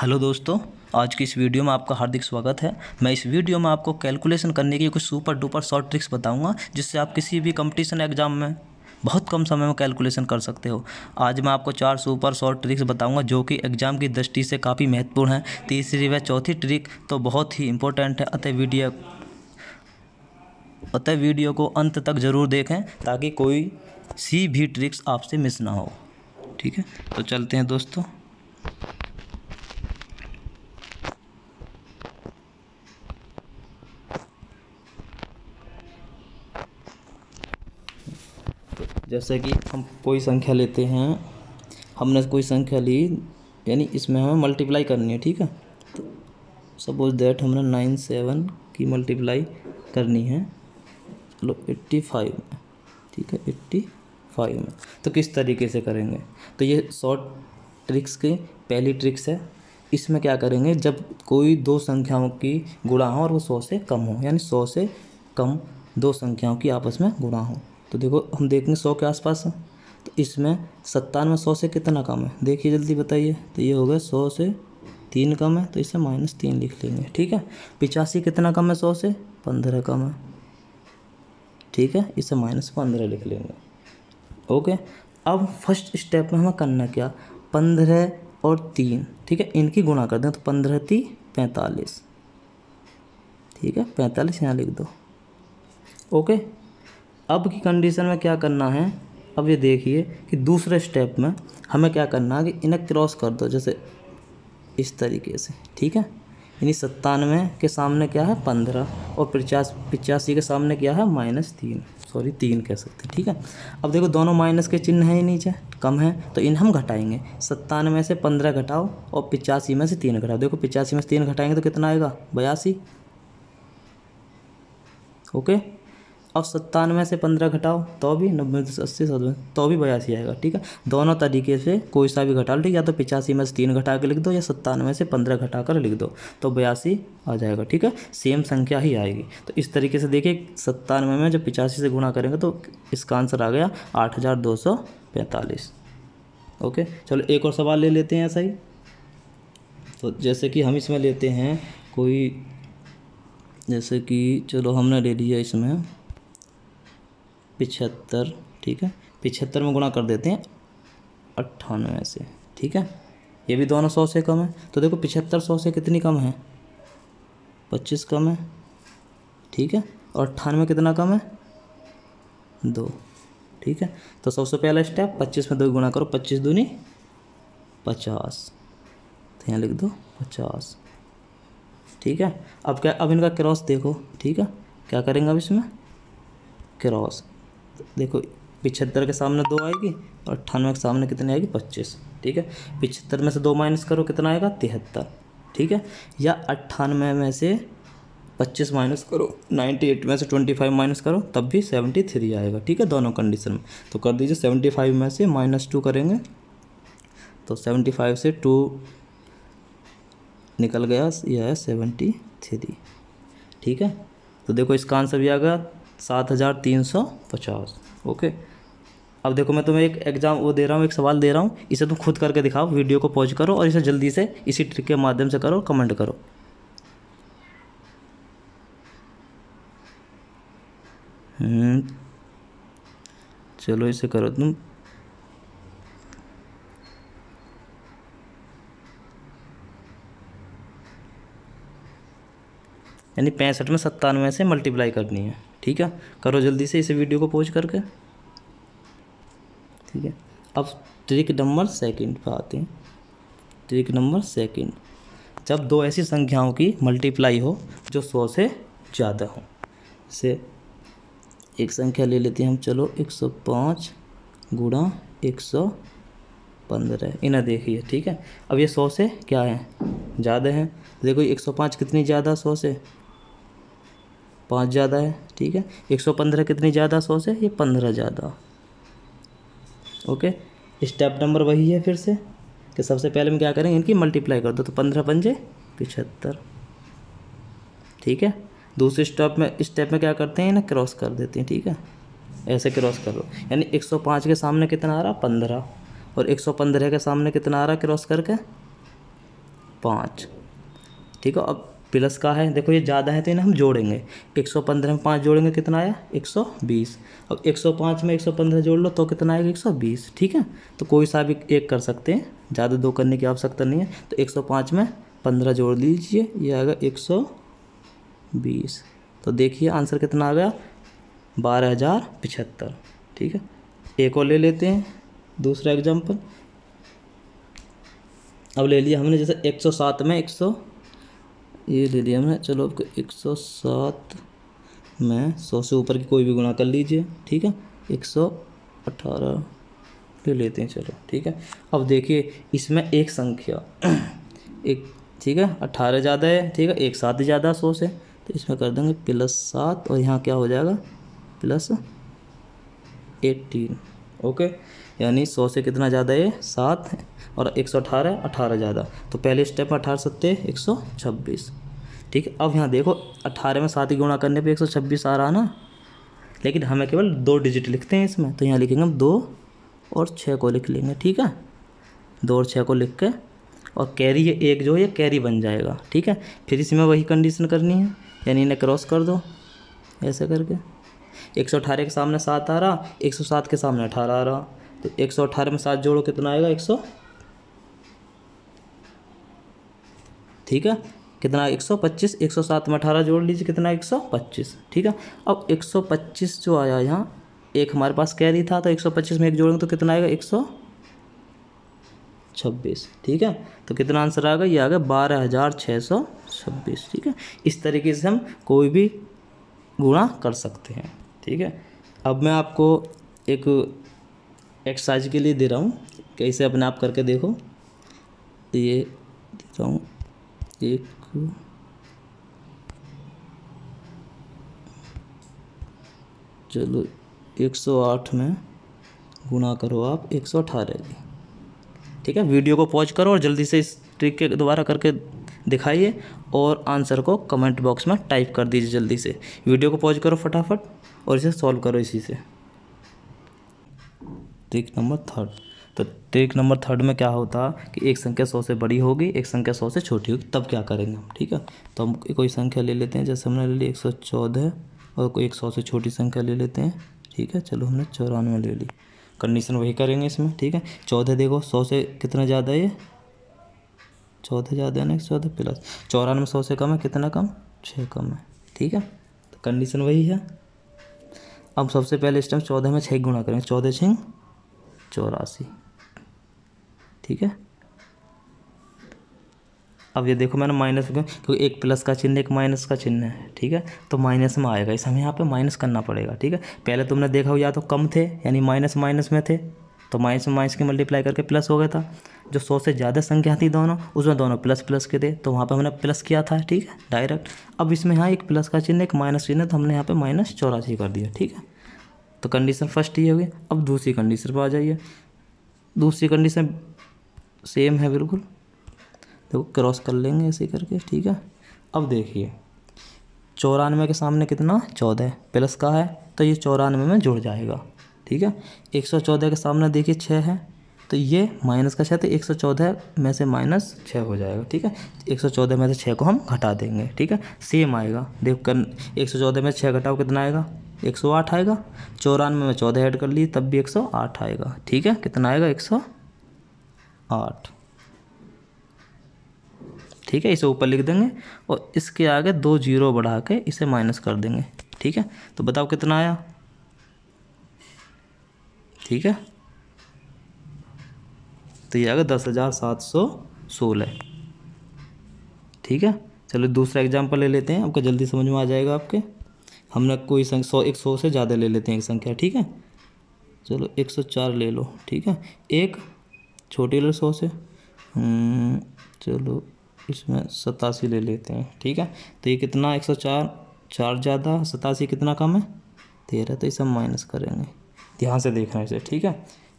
Hello दोस्तों आज की इस वीडियो में आपका हार्दिक स्वागत है मैं इस वीडियो में आपको कैलकुलेशन करने की कुछ सुपर डुपर शॉर्ट ट्रिक्स बताऊंगा जिससे आप किसी भी कंपटीशन एग्जाम में बहुत कम समय में कैलकुलेशन कर सकते हो आज मैं आपको चार सुपर शॉर्ट ट्रिक्स बताऊंगा जो कि एग्जाम की दृष्टि से काफ़ी महत्वपूर्ण है तीसरी व चौथी ट्रिक तो बहुत ही इंपॉर्टेंट है अतः वीडियो अतः वीडियो को अंत तक ज़रूर देखें ताकि कोई सी भी ट्रिक्स आपसे मिस ना हो ठीक है तो चलते हैं दोस्तों जैसे कि हम कोई संख्या लेते हैं हमने कोई संख्या ली यानी इसमें हमें मल्टीप्लाई करनी है ठीक है तो सपोज दैट हमने नाइन सेवन की मल्टीप्लाई करनी है चलो एट्टी फाइव में ठीक है एट्टी फाइव में तो किस तरीके से करेंगे तो ये शॉर्ट ट्रिक्स की पहली ट्रिक्स है इसमें क्या करेंगे जब कोई दो संख्याओं की गुणा हो और वो सौ से कम हो यानी सौ से कम दो संख्याओं की आपस में गुणा हो तो देखो हम देखेंगे सौ के आसपास तो इसमें सत्तानवे सौ से कितना कम है देखिए जल्दी बताइए तो ये हो गया सौ से तीन कम है तो इसे माइनस तीन लिख लेंगे ठीक है पिचासी कितना कम है सौ से पंद्रह कम है ठीक है इसे माइनस पंद्रह लिख लेंगे ओके अब फर्स्ट स्टेप में हमें करना क्या पंद्रह और तीन ठीक है इनकी गुणा कर दें तो पंद्रह ती पैंतालीस ठीक है पैंतालीस यहाँ लिख दो ओके अब की कंडीशन में क्या करना है अब ये देखिए कि दूसरे स्टेप में हमें क्या करना है कि इन्हें क्रॉस कर दो जैसे इस तरीके से ठीक है यानी सत्तानवे के सामने क्या है पंद्रह और पचास पिचासी के सामने क्या है माइनस तीन सॉरी तीन कह सकते हैं ठीक है अब देखो दोनों माइनस के चिन्ह हैं नीचे कम है तो इन हम घटाएंगे सत्तानवे से पंद्रह घटाओ और पिचासी में से तीन घटाओ देखो पिचासी में से तीन घटाएंगे तो कितना आएगा बयासी ओके अब सत्तानवे से पंद्रह घटाओ तो भी नब्बे से अस्सी सौ तो भी बयासी आएगा ठीक है दोनों तरीके से कोई सा भी घटा लो ठीक या तो पिचासी में से तीन घटा के लिख दो या सत्तानवे से पंद्रह घटा कर लिख दो तो बयासी आ जाएगा ठीक है सेम संख्या ही आएगी तो इस तरीके से देखिए सत्तानवे में जब पिचासी से गुणा करेंगे तो इसका आंसर आ गया आठ हज़ार दो सौ पैंतालीस ओके चलो एक और सवाल ले लेते हैं ऐसा ही तो जैसे कि हम इसमें लेते हैं कोई जैसे कि चलो हमने ले लिया इसमें पिछहत्तर ठीक है पिछहत्तर में गुणा कर देते हैं अट्ठानवे से ठीक है ये भी दोनों सौ से कम है तो देखो पिछहत्तर सौ से कितनी कम है पच्चीस कम है ठीक है और अट्ठानवे कितना कम है दो ठीक है तो सबसे पहला स्टेप पच्चीस में दो गुणा करो पच्चीस दूनी पचास तो यहाँ लिख दो पचास ठीक है अब क्या अब इनका क्रॉस देखो ठीक है क्या करेंगे अब इसमें क्रॉस देखो पिछहत्तर के सामने दो आएगी और अट्ठानवे के सामने कितनी आएगी पच्चीस ठीक है पिछहत्तर में से दो माइनस करो कितना आएगा तिहत्तर ठीक है या अट्ठानवे में से पच्चीस माइनस करो नाइन्टी एट में से ट्वेंटी फाइव माइनस करो तब भी सेवेंटी थ्री आएगा ठीक है दोनों कंडीशन में तो कर दीजिए सेवेंटी फाइव में से माइनस टू करेंगे तो सेवेंटी फाइव से टू निकल गया यह है सेवेंटी थ्री ठीक है तो देखो इसका आंसर भी आ गया सात हज़ार तीन सौ पचास ओके अब देखो मैं तुम्हें एक एग्जाम वो दे रहा हूँ एक सवाल दे रहा हूँ इसे तुम खुद करके दिखाओ वीडियो को पॉज करो और इसे जल्दी से इसी ट्रिक के माध्यम से करो कमेंट करो हम्म। चलो इसे करो तुम यानी पैंसठ में सत्तानवे से मल्टीप्लाई करनी है ठीक है करो जल्दी से इस वीडियो को पोज करके ठीक है अब ट्रिक नंबर सेकंड पर आते हैं ट्रिक नंबर सेकंड जब दो ऐसी संख्याओं की मल्टीप्लाई हो जो सौ से ज़्यादा हो से एक संख्या ले लेते हैं हम चलो एक सौ पाँच गुणा एक सौ पंद्रह इन्हें देखिए ठीक है अब ये सौ से क्या है ज़्यादा है देखो एक सौ पाँच कितनी ज़्यादा सौ से पाँच ज़्यादा है ठीक है एक सौ पंद्रह कितनी ज़्यादा सौ से ये पंद्रह ज़्यादा ओके स्टेप नंबर वही है फिर से कि सबसे पहले हम क्या करेंगे इनकी मल्टीप्लाई कर दो तो पंद्रह पंजे पिछहत्तर ठीक है दूसरे स्टेप में स्टेप में क्या करते हैं ना क्रॉस कर देते हैं ठीक है ऐसे क्रॉस करो यानी एक सौ पाँच के सामने कितना आ रहा पंद्रह और एक सौ पंद्रह के सामने कितना आ रहा क्रॉस करके पाँच ठीक है अब प्लस का है देखो ये ज़्यादा है तो इन्हें हम जोड़ेंगे 115 में पाँच जोड़ेंगे कितना आया 120 अब 105 में 115 जोड़ लो तो कितना आएगा 120 ठीक है तो कोई सा भी एक कर सकते हैं ज़्यादा दो करने की आवश्यकता नहीं है तो 105 में 15 जोड़ लीजिए ये आएगा 120 तो देखिए आंसर कितना आ गया बारह ठीक है एक और ले लेते हैं दूसरा एग्जाम्पल अब ले लिया हमने जैसे एक में एक ये ले लिया हमने चलो आपको एक सौ सात में सौ से ऊपर की कोई भी गुणा कर लीजिए ठीक है एक सौ अठारह ले लेते हैं चलो ठीक है अब देखिए इसमें एक संख्या एक ठीक है अट्ठारह ज़्यादा है ठीक है एक सात ज़्यादा सौ से तो इसमें कर देंगे प्लस सात और यहाँ क्या हो जाएगा प्लस एटीन ओके यानी सौ से कितना ज़्यादा है सात और एक सौ अठारह अठारह ज़्यादा तो पहले स्टेप अठारह सत्ते एक सौ छब्बीस ठीक है अब यहाँ देखो अट्ठारह में सात ही गुणा करने पे एक सौ छब्बीस आ रहा ना लेकिन हमें केवल दो डिजिट लिखते हैं इसमें तो यहाँ लिखेंगे हम दो और छः को लिख लेंगे ठीक है दो और छः को लिख के और कैरी ये एक जो है ये कैरी बन जाएगा ठीक है फिर इसमें वही कंडीशन करनी है यानी इन्हें क्रॉस कर दो ऐसे करके एक सौ अठारह के सामने सात आ रहा एक सौ सात के सामने अठारह आ रहा तो एक सौ अठारह में सात जोड़ो कितना आएगा एक सौ ठीक है कितना 125 107 में अठारह जोड़ लीजिए कितना 125 ठीक है अब 125 जो आया यहाँ एक हमारे पास कैरी था तो 125 में एक जोड़ेंगे तो कितना आएगा एक सौ छब्बीस ठीक है तो कितना आंसर आ गया ये आ गया बारह हज़ार छः सौ छब्बीस ठीक है इस तरीके से हम कोई भी गुणा कर सकते हैं ठीक है अब मैं आपको एक एक्सरसाइज के लिए दे रहा हूँ कैसे अपने आप करके देखो ये दे रहा हूँ देखो चलो 108 में गुणा करो आप एक सौ अठारह ठीक है वीडियो को पॉज करो और जल्दी से इस ट्रिक के दोबारा करके दिखाइए और आंसर को कमेंट बॉक्स में टाइप कर दीजिए जल्दी से वीडियो को पॉज करो फटाफट और इसे सॉल्व करो इसी से ट्रिक नंबर थर्ड तो एक नंबर थर्ड में क्या होता कि एक संख्या सौ से बड़ी होगी एक संख्या सौ से छोटी होगी तब क्या करेंगे हम ठीक है तो हम कोई संख्या ले लेते हैं जैसे हमने ले ली एक सौ चौदह और कोई एक सौ से छोटी संख्या ले लेते हैं ठीक है चलो हमने चौरानवे ले ली कंडीशन वही करेंगे इसमें ठीक है चौदह देखो सौ से कितना ज़्यादा है ये चौदह ज़्यादा है ना एक चौदह प्लस चौरानवे सौ से कम है कितना कम छः कम है ठीक है तो कंडीशन वही है अब सबसे पहले इस टाइम चौदह में छः गुणा करेंगे चौदह छिंग चौरासी ठीक है अब ये देखो मैंने माइनस क्योंकि एक प्लस का चिन्ह एक माइनस का चिन्ह है ठीक है तो माइनस में आएगा इस हमें यहाँ पे माइनस करना पड़ेगा ठीक है पहले तुमने देखा हो या तो कम थे यानी माइनस माइनस में थे तो माइनस में माइनस की मल्टीप्लाई करके प्लस हो गया था जो सौ से ज़्यादा संख्या थी दोनों उसमें दोनों प्लस प्लस के थे तो वहाँ पर हमने प्लस किया था ठीक है डायरेक्ट अब इसमें यहाँ एक प्लस का चिन्ह एक माइनस चिन्ह तो हमने यहाँ पर माइनस चौरासी कर दिया ठीक है तो कंडीशन फर्स्ट ये होगी अब दूसरी कंडीशन पर आ जाइए दूसरी कंडीशन सेम है बिल्कुल देखो क्रॉस कर लेंगे ऐसे करके ठीक है अब देखिए चौरानवे के सामने कितना चौदह प्लस का है तो ये चौरानवे में जुड़ जाएगा ठीक है एक सौ चौदह के सामने देखिए छः है तो ये माइनस का छः तो एक सौ चौदह में से माइनस छः हो जाएगा ठीक है एक सौ चौदह में से छः को हम घटा देंगे ठीक है सेम आएगा देख कर एक सौ चौदह में छः घटाओ कितना आएगा एक सौ आठ आएगा चौरानवे में चौदह ऐड कर लिए तब भी एक सौ आठ आएगा ठीक है कितना आएगा एक सौ आठ ठीक है इसे ऊपर लिख देंगे और इसके आगे दो जीरो बढ़ा के इसे माइनस कर देंगे ठीक है तो बताओ कितना आया ठीक है तो ये आगे दस हज़ार सात सौ सोलह ठीक है चलो दूसरा एग्जाम्पल ले लेते हैं आपको जल्दी समझ में आ जाएगा आपके हमने कोई संख्या सौ एक सौ से ज़्यादा ले लेते हैं एक संख्या ठीक है चलो एक सौ चार ले लो ठीक है एक छोटी वाले सौ से हम्म, चलो इसमें सतासी ले लेते हैं ठीक है तो ये कितना एक सौ चार चार ज़्यादा सतासी कितना कम है तेरह तो ये सब माइनस करेंगे ध्यान से देखना इसे ठीक है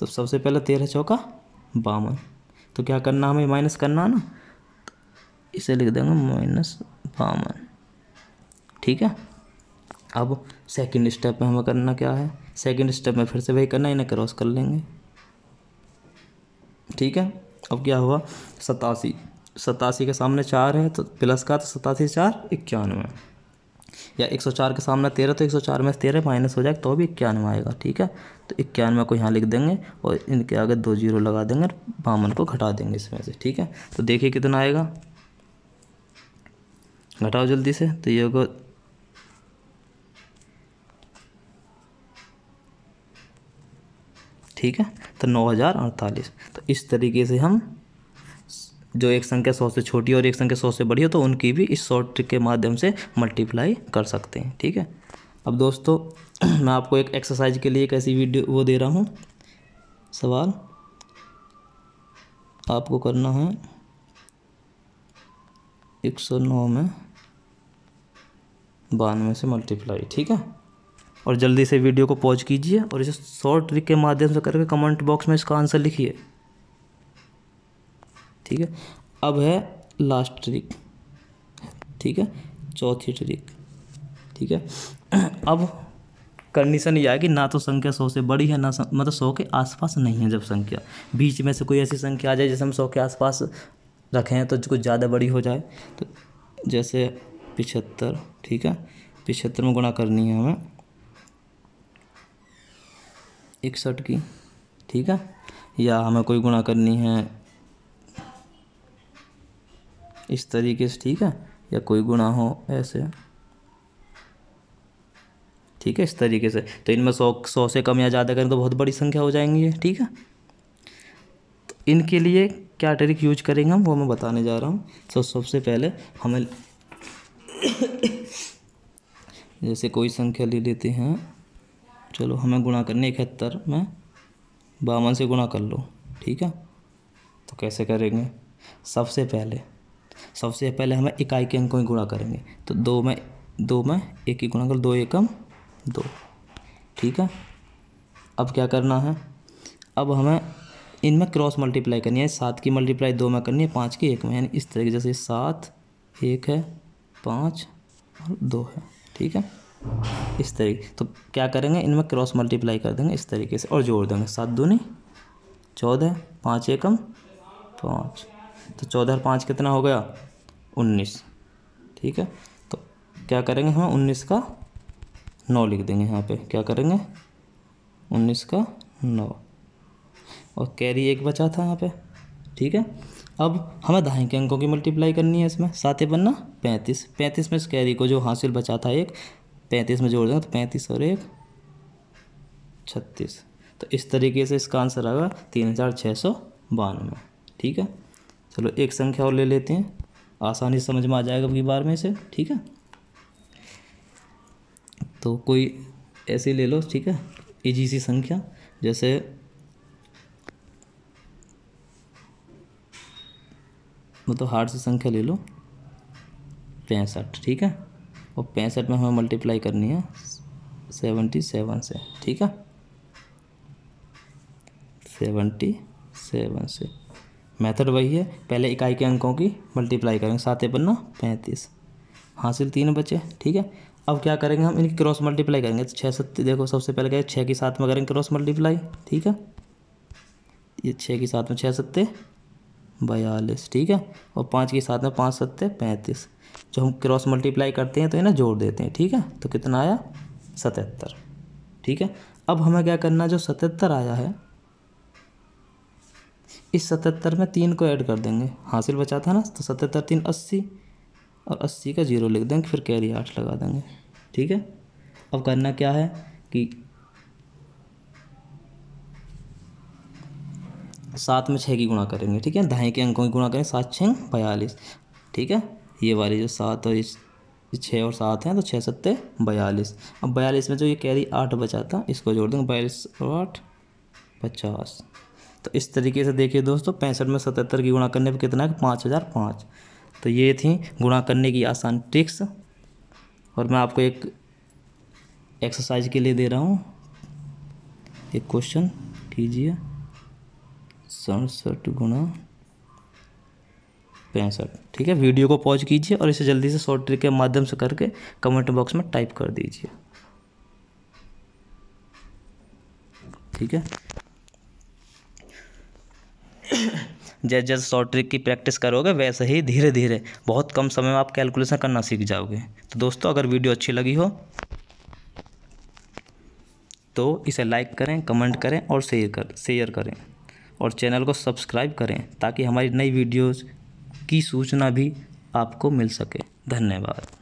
तो सबसे पहले तेरह चौका बावन तो क्या करना हमें माइनस करना है ना इसे लिख देंगे माइनस बावन ठीक है अब सेकंड स्टेप में हमें करना क्या है सेकंड स्टेप में फिर से वही करना इन्हें क्रॉस कर लेंगे ठीक है अब क्या हुआ सतासी सतासी के सामने चार है तो प्लस का तो सतासी चार इक्यानवे या एक सौ चार के सामने तेरह तो एक सौ चार में से तेरह माइनस हो जाएगा तो भी इक्यानवे आएगा ठीक है तो इक्यानवे को यहाँ लिख देंगे और इनके आगे दो जीरो लगा देंगे और बावन को घटा देंगे इसमें से ठीक है तो देखिए कितना आएगा घटाओ जल्दी से तो ये होगा ठीक है तो नौ हज़ार अड़तालीस तो इस तरीके से हम जो एक संख्या सौ से छोटी और एक संख्या सौ से बड़ी हो तो उनकी भी इस शॉर्ट ट्रिक के माध्यम से मल्टीप्लाई कर सकते हैं ठीक है अब दोस्तों मैं आपको एक एक्सरसाइज के लिए एक ऐसी वीडियो वो दे रहा हूँ सवाल आपको करना है एक सौ नौ में बानवे से मल्टीप्लाई ठीक है और जल्दी से वीडियो को पॉज कीजिए और इसे शॉर्ट ट्रिक के माध्यम से करके कमेंट बॉक्स में इसका आंसर लिखिए ठीक है अब है लास्ट ट्रिक ठीक है चौथी ट्रिक ठीक है अब कंडीशन ये आएगी ना तो संख्या सौ से बड़ी है ना सं... मतलब सौ के आसपास नहीं है जब संख्या बीच में से कोई ऐसी संख्या आ जाए जैसे हम सौ के आसपास रखें तो कुछ ज़्यादा बड़ी हो जाए तो जैसे पिछहत्तर ठीक है पिछहत्तर में गुणा करनी है हमें इकसठ की ठीक है या हमें कोई गुणा करनी है इस तरीके से ठीक है या कोई गुणा हो ऐसे ठीक है इस तरीके से तो इनमें सौ सौ से कम या ज़्यादा करें तो बहुत बड़ी संख्या हो जाएंगी ये ठीक है तो इनके लिए क्या ट्रिक यूज करेंगे हम वो मैं बताने जा रहा हूँ तो सबसे पहले हमें जैसे कोई संख्या ले लेते हैं चलो हमें गुणा करने इकहत्तर में बावन से गुणा कर लो ठीक है तो कैसे करेंगे सबसे पहले सबसे पहले हमें इकाई के अंकों में गुणा करेंगे तो दो में दो में एक ही गुणा कर दो एकम दो ठीक है अब क्या करना है अब हमें इनमें क्रॉस मल्टीप्लाई करनी है सात की मल्टीप्लाई दो में करनी है पाँच की एक में यानी इस तरीके जैसे सात एक है पाँच और दो है ठीक है इस तरीके तो क्या करेंगे इनमें क्रॉस मल्टीप्लाई कर देंगे इस तरीके से और जोड़ देंगे सात दूनी चौदह पाँच एकम पाँच तो चौदह और पाँच कितना हो गया उन्नीस ठीक है तो क्या करेंगे हम उन्नीस का नौ लिख देंगे यहाँ पे क्या करेंगे उन्नीस का नौ और कैरी एक बचा था यहाँ पे ठीक है अब हमें दाएँ के अंकों की मल्टीप्लाई करनी है इसमें सात बनना पैंतीस पैंतीस में इस कैरी को जो हासिल बचा था एक पैंतीस में जोड़ दें तो पैंतीस और एक छत्तीस तो इस तरीके से इसका आंसर आएगा तीन हज़ार छः सौ बानवे ठीक है चलो एक संख्या और ले लेते हैं आसानी समझ में आ जाएगा अगली बार में से ठीक है तो कोई ऐसी ले लो ठीक है इजी सी संख्या जैसे मतलब हार्ड सी संख्या ले लो पैंसठ ठीक है और पैंसठ में हमें मल्टीप्लाई करनी है सेवेंटी सेवन से ठीक है सेवेंटी सेवन से मेथड वही है पहले इकाई के अंकों की मल्टीप्लाई करेंगे सात पन्ना पैंतीस हासिल तीन बचे ठीक है अब क्या करेंगे हम इनकी क्रॉस मल्टीप्लाई करेंगे तो छः सत्य देखो सबसे पहले क्या छः की साथ में करेंगे क्रॉस मल्टीप्लाई ठीक है ये छः की साथ में छः सत्ते बयालीस ठीक है और पाँच के साथ में पाँच सत्ते पैंतीस जो हम क्रॉस मल्टीप्लाई करते हैं तो इन्हें जोड़ देते हैं ठीक है तो कितना आया सतहत्तर ठीक है अब हमें क्या करना जो सतहत्तर आया है इस सतहत्तर में तीन को ऐड कर देंगे हासिल बचा था ना तो सतहत्तर तीन अस्सी और अस्सी का जीरो लिख देंगे फिर कैरी आठ लगा देंगे ठीक है अब करना क्या है कि सात में छः की गुणा करेंगे ठीक है ढाई के अंकों की गुणा करें सात छः बयालीस ठीक है ये वाली जो सात और इस छः और सात हैं तो छः सत्ते बयालीस अब बयालीस में जो ये कैरी आठ बचा था इसको जोड़ देंगे बयालीस और आठ पचास तो इस तरीके से देखिए दोस्तों पैंसठ में सतहत्तर की गुणा करने पर कितना है पाँच हज़ार पाँच तो ये थी गुणा करने की आसान ट्रिक्स और मैं आपको एक एक्सरसाइज के लिए दे रहा हूँ एक क्वेश्चन कीजिए सड़सठ गुणा पैंसठ ठीक है वीडियो को पॉज कीजिए और इसे जल्दी से शॉर्ट ट्रिक के माध्यम से करके कमेंट बॉक्स में टाइप कर दीजिए ठीक है जैसे जैसे शॉर्ट ट्रिक की प्रैक्टिस करोगे वैसे ही धीरे धीरे बहुत कम समय में आप कैलकुलेशन करना सीख जाओगे तो दोस्तों अगर वीडियो अच्छी लगी हो तो इसे लाइक करें कमेंट करें और शेयर कर शेयर करें और चैनल को सब्सक्राइब करें ताकि हमारी नई वीडियोज़ की सूचना भी आपको मिल सके धन्यवाद